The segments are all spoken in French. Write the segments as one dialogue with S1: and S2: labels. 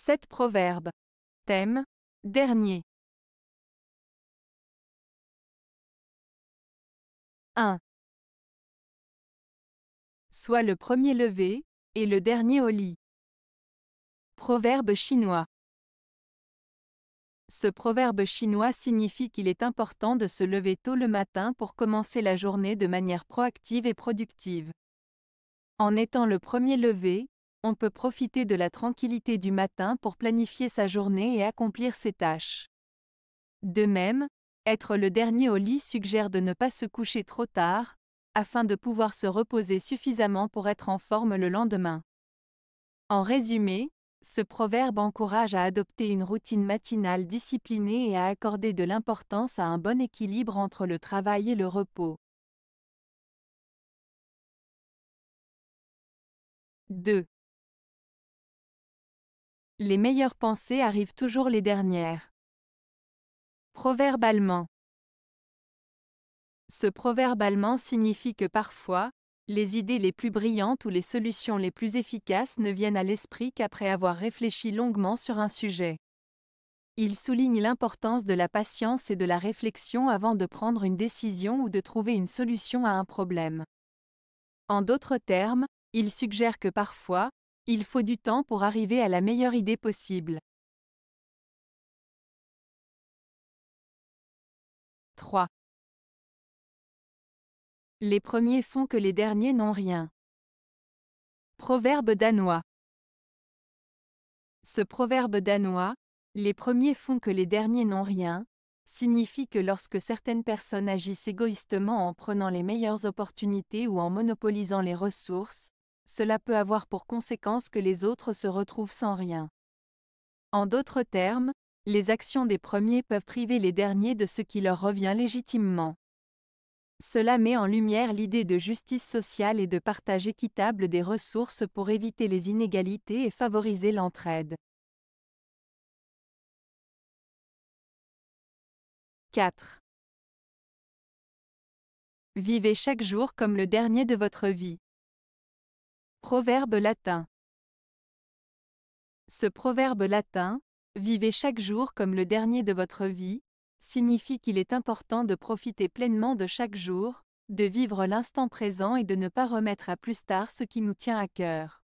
S1: Sept proverbes. Thème. Dernier. 1. Sois le premier levé, et le dernier au lit. Proverbe chinois.
S2: Ce proverbe chinois signifie qu'il est important de se lever tôt le matin pour commencer la journée de manière proactive et productive. En étant le premier levé, on peut profiter de la tranquillité du matin pour planifier sa journée et accomplir ses tâches. De même, être le dernier au lit suggère de ne pas se coucher trop tard, afin de pouvoir se reposer suffisamment pour être en forme le lendemain. En résumé, ce proverbe encourage à adopter une routine matinale disciplinée et à accorder de l'importance à un bon équilibre entre le travail et le repos.
S1: 2. Les meilleures pensées arrivent toujours les dernières. Proverbe allemand. Ce
S2: proverbe allemand signifie que parfois, les idées les plus brillantes ou les solutions les plus efficaces ne viennent à l'esprit qu'après avoir réfléchi longuement sur un sujet. Il souligne l'importance de la patience et de la réflexion avant de prendre une décision ou de trouver une solution à un problème. En d'autres termes, il suggère que parfois,
S1: il faut du temps pour arriver à la meilleure idée possible. 3. Les premiers font que les derniers n'ont rien. Proverbe danois. Ce proverbe danois, les premiers
S2: font que les derniers n'ont rien, signifie que lorsque certaines personnes agissent égoïstement en prenant les meilleures opportunités ou en monopolisant les ressources, cela peut avoir pour conséquence que les autres se retrouvent sans rien. En d'autres termes, les actions des premiers peuvent priver les derniers de ce qui leur revient légitimement. Cela met en lumière l'idée de justice sociale et de partage équitable des ressources pour éviter
S1: les inégalités et favoriser l'entraide. 4. Vivez chaque jour comme le dernier de votre vie. Proverbe latin.
S2: Ce proverbe latin, Vivez chaque jour comme le dernier de votre vie, signifie qu'il est important de profiter pleinement de chaque jour, de vivre l'instant présent et de ne pas remettre à plus tard ce qui nous tient à cœur.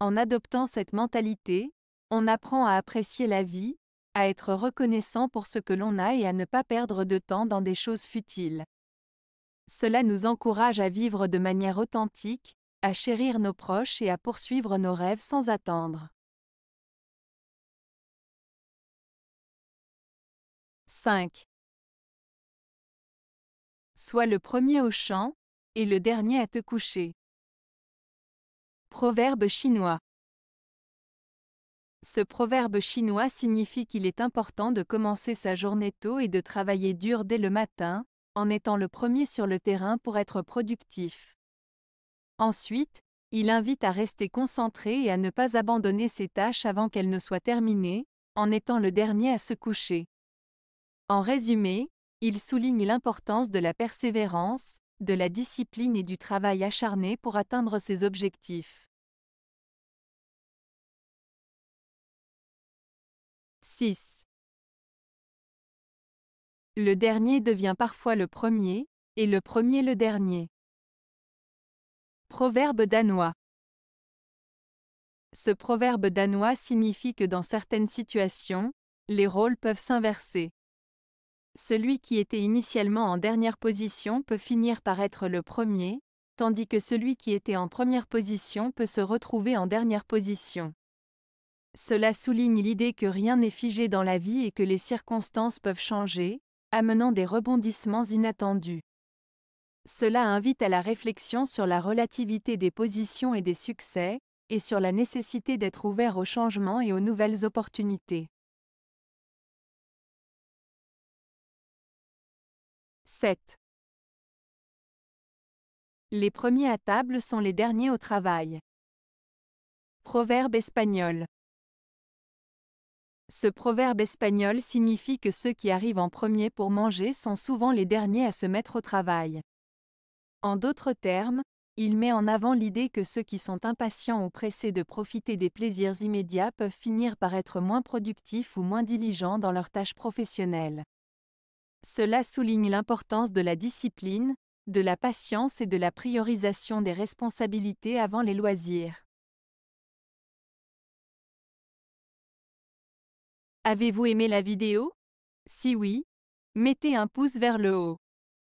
S2: En adoptant cette mentalité, on apprend à apprécier la vie, à être reconnaissant pour ce que l'on a et à ne pas perdre de temps dans des choses futiles. Cela nous encourage à vivre de manière authentique, à chérir nos proches et à
S1: poursuivre nos rêves sans attendre. 5. Sois le premier au champ, et le dernier à te coucher.
S2: Proverbe chinois. Ce proverbe chinois signifie qu'il est important de commencer sa journée tôt et de travailler dur dès le matin, en étant le premier sur le terrain pour être productif. Ensuite, il invite à rester concentré et à ne pas abandonner ses tâches avant qu'elles ne soient terminées, en étant le dernier à se coucher. En résumé, il souligne l'importance de la persévérance, de la discipline et du travail acharné pour atteindre ses objectifs.
S1: 6. Le dernier devient parfois le premier, et le premier le dernier. Proverbe danois.
S2: Ce proverbe danois signifie que dans certaines situations, les rôles peuvent s'inverser. Celui qui était initialement en dernière position peut finir par être le premier, tandis que celui qui était en première position peut se retrouver en dernière position. Cela souligne l'idée que rien n'est figé dans la vie et que les circonstances peuvent changer, amenant des rebondissements inattendus. Cela invite à la réflexion sur la relativité des positions et des succès,
S1: et sur la nécessité d'être ouvert aux changements et aux nouvelles opportunités. 7. Les premiers à table sont les derniers au travail. Proverbe espagnol. Ce proverbe
S2: espagnol signifie que ceux qui arrivent en premier pour manger sont souvent les derniers à se mettre au travail. En d'autres termes, il met en avant l'idée que ceux qui sont impatients ou pressés de profiter des plaisirs immédiats peuvent finir par être moins productifs ou moins diligents dans leurs tâches professionnelles. Cela souligne l'importance de la discipline, de la patience et de la priorisation des responsabilités avant les loisirs.
S1: Avez-vous aimé la vidéo Si oui, mettez un pouce vers le haut.